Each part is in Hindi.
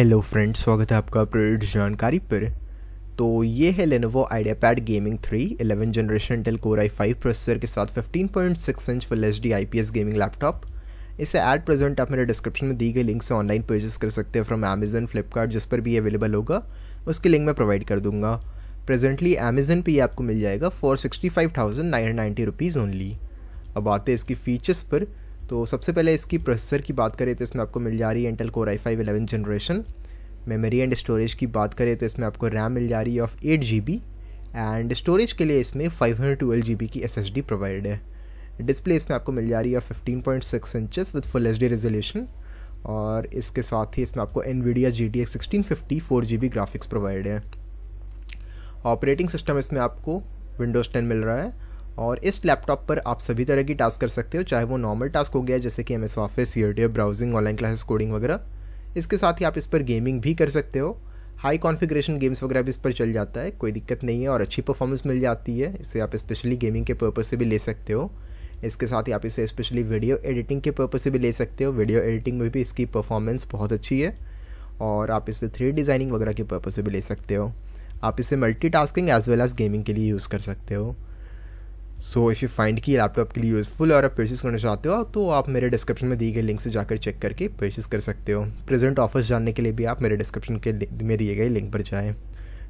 हेलो फ्रेंड स्वागत है आपका अपडेट जानकारी पर तो ये है Lenovo IdeaPad gaming three eleven generation टेल कोर आई फाइव प्रोसेसर के साथ 15.6 inch full H D I P S gaming laptop इसे एट प्रेजेंट आप मेरे डिस्क्रिप्शन में दी गई लिंक से ऑनलाइन परचेज कर सकते हैं फ्रॉम अमेजन फ्लिपकार्ट जिस पर भी अवेलेबल होगा उसकी लिंक मैं प्रोवाइड कर दूंगा प्रेजेंटली अमेजन पर ये आपको मिल जाएगा for sixty five thousand nine ninety rupees only अब आते हैं इसकी फीचर्स पर तो सबसे पहले इसकी प्रोसेसर की बात करें तो इसमें आपको मिल जा रही है Intel core I five eleven generation memory and storage की बात करें तो इसमें आपको रैम मिल जा रही है of eight G B and storage के लिए इसमें five hundred twelve G B की एस एस डी प्रोवाइड है डिस्प्ले इसमें आपको मिल जा रही है fifteen point six inches with full H D resolution और इसके साथ ही इसमें आपको Nvidia G T X sixteen fifty four G B graphics provide है ऑपरेटिंग सिस्टम इसमें आपको विंडोज़ टेन मिल रहा है और इस लैपटॉप पर आप सभी तरह की टास्क कर सकते हो चाहे वो नॉर्मल टास्क हो गया जैसे कि M S office YouTube browsing online classes coding वगैरह इसके साथ ही आप इस पर गेमिंग भी कर सकते हो हाई कॉन्फ़िगरेशन गेम्स वगैरह भी इस पर चल जाता है कोई दिक्कत नहीं है और अच्छी परफॉर्मेंस मिल जाती है इसे आप स्पेशली गेमिंग के पर्पज़ से भी ले सकते हो इसके साथ ही आप इसे स्पेशली वीडियो एडिटिंग के पर्पज़ से भी ले सकते हो वीडियो एडिटिंग में भी इसकी परफॉर्मेंस बहुत अच्छी है और आप इसे थ्री डिज़ाइनिंग वगैरह के पर्पज़ से भी ले सकते हो आप इसे multitasking as well as gaming के लिए यूज़ कर सकते हो सो इफ़ यू फाइंड की लैपटॉप के लिए यूज़फुल और आप परचेज़ करना चाहते हो तो आप मेरे डिस्क्रिप्शन में दी गई लिंक से जाकर चेक करके परचेज़ कर सकते हो प्रेजेंट ऑफर्स जानने के लिए भी आप मेरे डिस्क्रिप्शन के में दिए गए लिंक पर जाएँ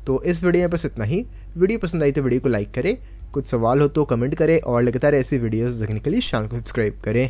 तो इस वीडियो में बस इतना ही वीडियो पसंद आई तो वीडियो को लाइक करें कुछ सवाल हो तो कमेंट करें और लगातार ऐसी वीडियोज देखने के लिए चैनल को सब्सक्राइब करें